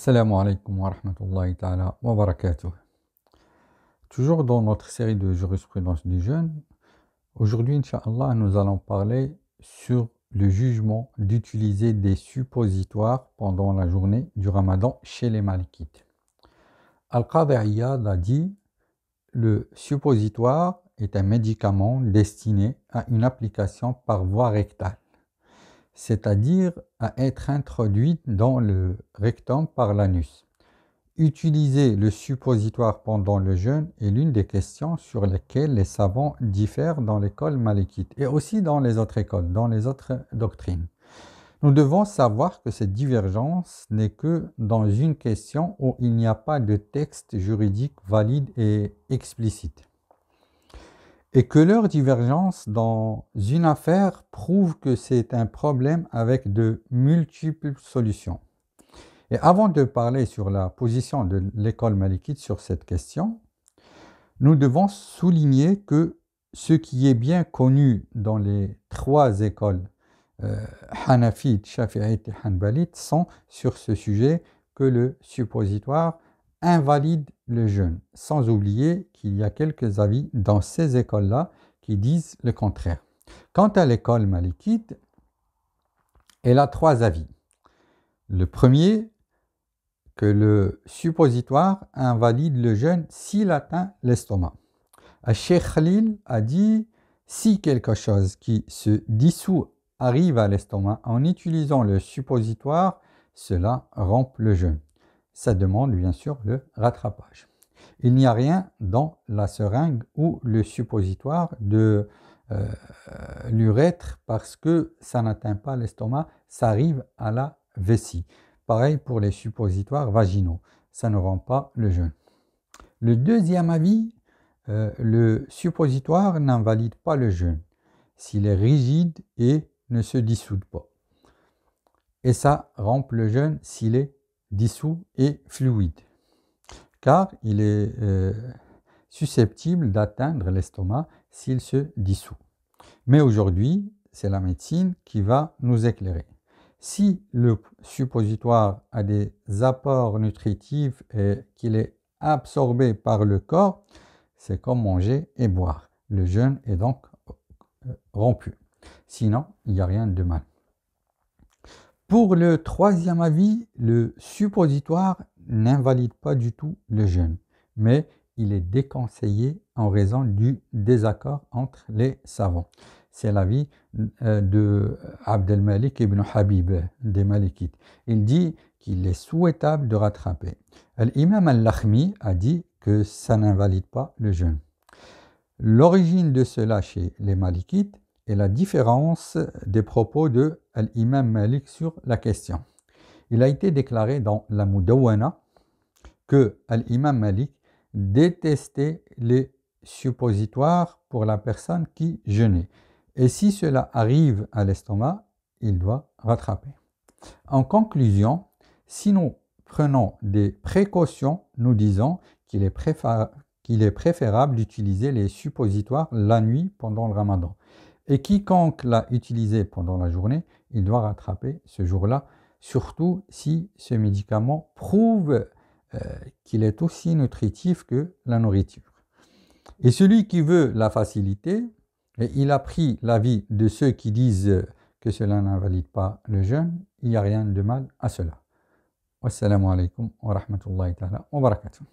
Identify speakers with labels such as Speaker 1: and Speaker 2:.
Speaker 1: Assalamu alaikum wa rahmatullahi wa barakatuh. Toujours dans notre série de jurisprudence du jeûne, aujourd'hui, Inch'Allah, nous allons parler sur le jugement d'utiliser des suppositoires pendant la journée du ramadan chez les malikites. al qadr a dit le suppositoire est un médicament destiné à une application par voie rectale c'est-à-dire à être introduite dans le rectum par l'anus. Utiliser le suppositoire pendant le jeûne est l'une des questions sur lesquelles les savants diffèrent dans l'école malékite et aussi dans les autres écoles, dans les autres doctrines. Nous devons savoir que cette divergence n'est que dans une question où il n'y a pas de texte juridique valide et explicite et que leur divergence dans une affaire prouve que c'est un problème avec de multiples solutions. Et avant de parler sur la position de l'école malikite sur cette question, nous devons souligner que ce qui est bien connu dans les trois écoles euh, hanafite, et hanbalite sont sur ce sujet que le suppositoire invalide le jeûne, sans oublier qu'il y a quelques avis dans ces écoles-là qui disent le contraire. Quant à l'école malikite, elle a trois avis. Le premier, que le suppositoire invalide le jeûne s'il atteint l'estomac. Cheikh Khalil a dit si quelque chose qui se dissout arrive à l'estomac en utilisant le suppositoire, cela rompt le jeûne. Ça demande bien sûr le rattrapage. Il n'y a rien dans la seringue ou le suppositoire de euh, l'urètre parce que ça n'atteint pas l'estomac, ça arrive à la vessie. Pareil pour les suppositoires vaginaux, ça ne rend pas le jeûne. Le deuxième avis, euh, le suppositoire n'invalide pas le jeûne s'il est rigide et ne se dissout pas. Et ça rampe le jeûne s'il est dissous et fluide, car il est euh, susceptible d'atteindre l'estomac s'il se dissout. Mais aujourd'hui, c'est la médecine qui va nous éclairer. Si le suppositoire a des apports nutritifs et qu'il est absorbé par le corps, c'est comme manger et boire. Le jeûne est donc euh, rompu. Sinon, il n'y a rien de mal. Pour le troisième avis, le suppositoire n'invalide pas du tout le jeûne, mais il est déconseillé en raison du désaccord entre les savants. C'est l'avis euh, de Malik ibn Habib des Malikites. Il dit qu'il est souhaitable de rattraper. L'imam al-Lakhmi a dit que ça n'invalide pas le jeûne. L'origine de cela chez les Malikites et la différence des propos de l'imam Malik sur la question. Il a été déclaré dans la Mudawana que l'imam Malik détestait les suppositoires pour la personne qui jeûnait. Et si cela arrive à l'estomac, il doit rattraper. En conclusion, si nous prenons des précautions, nous disons qu'il est, préférable d'utiliser les suppositoires la nuit pendant le ramadan. Et quiconque l'a utilisé pendant la journée, il doit rattraper ce jour-là, surtout si ce médicament prouve euh, qu'il est aussi nutritif que la nourriture. Et celui qui veut la facilité, et il a pris l'avis de ceux qui disent que cela n'invalide pas le jeûne, il n'y a rien de mal à cela. Wassalamu alaikum wa rahmatullahi wa barakatuh.